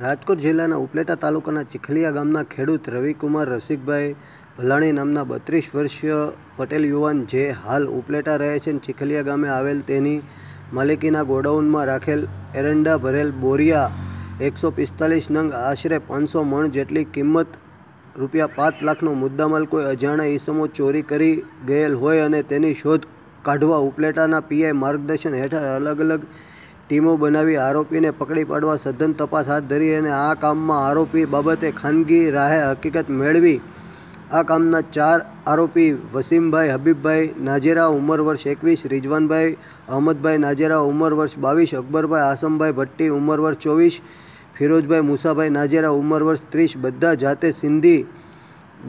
રાજકોટ જિલ્લાના ઉપલેટા તાલુકાના ચીખલીયા ગામના ખેડૂત રવિકુમાર રસિકભાઈ ભલાણી નામના બત્રીસ વર્ષીય પટેલ યુવાન જે હાલ ઉપલેટા રહે છે ચીખલીયા ગામે આવેલ તેની માલિકીના ગોડાઉનમાં રાખેલ એરંડા ભરેલ બોરિયા એકસો પિસ્તાલીસ નંગ આશરે પાંચસો મણ જેટલી કિંમત રૂપિયા પાંચ લાખનો મુદ્દામાલ કોઈ અજાણ્યા ઈસમો ચોરી કરી ગયેલ હોય અને તેની શોધ કાઢવા ઉપલેટાના પીઆઈ માર્ગદર્શન હેઠળ અલગ અલગ ટીમો બનાવી આરોપીને પકડી પાડવા સઘન તપાસ હાથ ધરી અને આ કામમાં આરોપી બાબતે ખાનગી રાહે હકીકત મેળવી આ કામના ચાર આરોપી વસીમભાઈ હબીબભાઈ નાજેરા ઉંમર વર્ષ એકવીસ રિજવાનભાઈ અહમદભાઈ નાજેરા ઉંમર વર્ષ બાવીસ અકબરભાઈ આસમભાઈ ભટ્ટી ઉંમર વર્ષ ચોવીસ ફિરોજભાઈ મુસાભાઈ નાજેરા ઉંમર વર્ષ ત્રીસ બધા જાતે સિંધી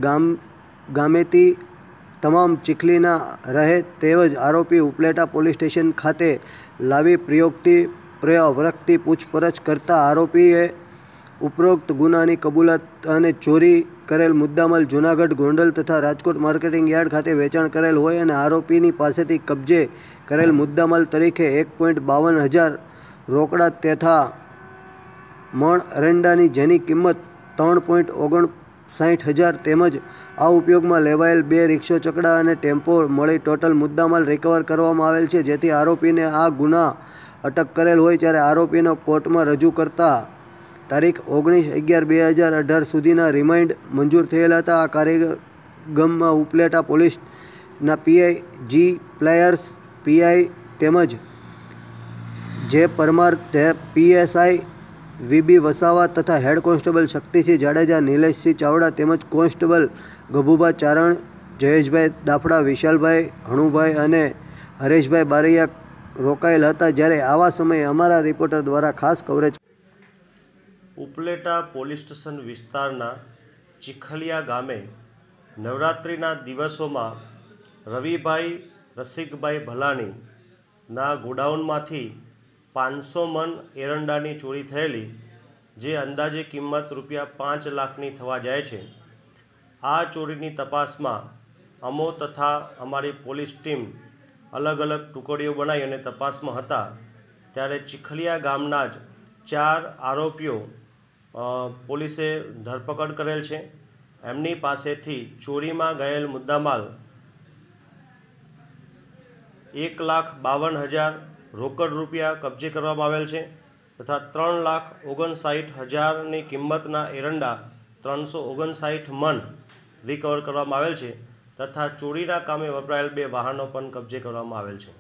ગામ ગામેતી તમામ ચીખલીના રહે તેવજ આરોપી ઉપલેટા પોલીસ સ્ટેશન ખાતે લાવી પ્રયોગથી પ્રવરકથી પૂછપરછ કરતા આરોપીએ ઉપરોક્ત ગુનાની કબૂલાત અને ચોરી કરેલ મુદ્દામાલ જૂનાગઢ ગોંડલ તથા રાજકોટ માર્કેટિંગ યાર્ડ ખાતે વેચાણ કરેલ હોય અને આરોપીની પાસેથી કબજે કરેલ મુદ્દામાલ તરીકે એક પોઈન્ટ બાવન હજાર રોકડા તથા મણ અરંડાની જેની કિંમત ત્રણ પોઈન્ટ ઓગણ સાહીઠ હજાર તેમજ આ ઉપયોગમાં લેવાયેલ બે રિક્ષો ચકડા અને ટેમ્પો મળી ટોટલ મુદ્દામાલ રિકવર કરવામાં આવેલ છે જેથી આરોપીને આ ગુના અટક કરેલ હોય ત્યારે આરોપીનો કોર્ટમાં રજૂ કરતા તારીખ ઓગણીસ અગિયાર બે હજાર અઢાર સુધીના રિમાઇન્ડ મંજૂર થયેલા હતા આ કાર્યક્રમમાં ઉપલેટા પોલીસના પીઆઈ જી પ્લેયર્સ પીઆઈ તેમજ જે પરમાર તે પીએસઆઈ વીબી વસાવા તથા હેડ કોન્સ્ટેબલ શક્તિસિંહ જાડેજા નિલેશસિંહ ચાવડા તેમજ કોન્સ્ટેબલ ગભુભા ચારણ જયેશભાઈ દાફડા વિશાલભાઈ હણુભાઈ અને હરેશભાઈ બારૈયા રોકાયેલ હતા જ્યારે આવા સમયે અમારા રિપોર્ટર દ્વારા ખાસ કવરેજ ઉપલેટા પોલીસ સ્ટેશન વિસ્તારના ચીખલિયા ગામે નવરાત્રિના દિવસોમાં રવિભાઈ રસિકભાઈ ભલાણીના ગોડાઉનમાંથી પાંચસો મન એરંડાની ચોરી થયેલી જે અંદાજે કિંમત રૂપિયા પાંચ લાખની થવા જાય છે આ ચોરીની તપાસમાં અમો તથા અમારી પોલીસ ટીમ અલગ અલગ ટુકડીઓ બનાવી અને તપાસમાં હતા ત્યારે ચીખલિયા ગામના જ ચાર આરોપીઓ પોલીસે ધરપકડ કરેલ છે એમની પાસેથી ચોરીમાં ગયેલ મુદ્દામાલ એક લાખ બાવન હજાર રોકડ રૂપિયા કબજે કરવામાં આવેલ છે તથા ત્રણ લાખ ઓગણસાઠ હજારની કિંમતના એરંડા ત્રણસો ઓગણસાઠ મન રિકવર કરવામાં આવેલ છે તથા ચોરીના કામે વપરાયેલ બે વાહનો પણ કબજે કરવામાં આવેલ છે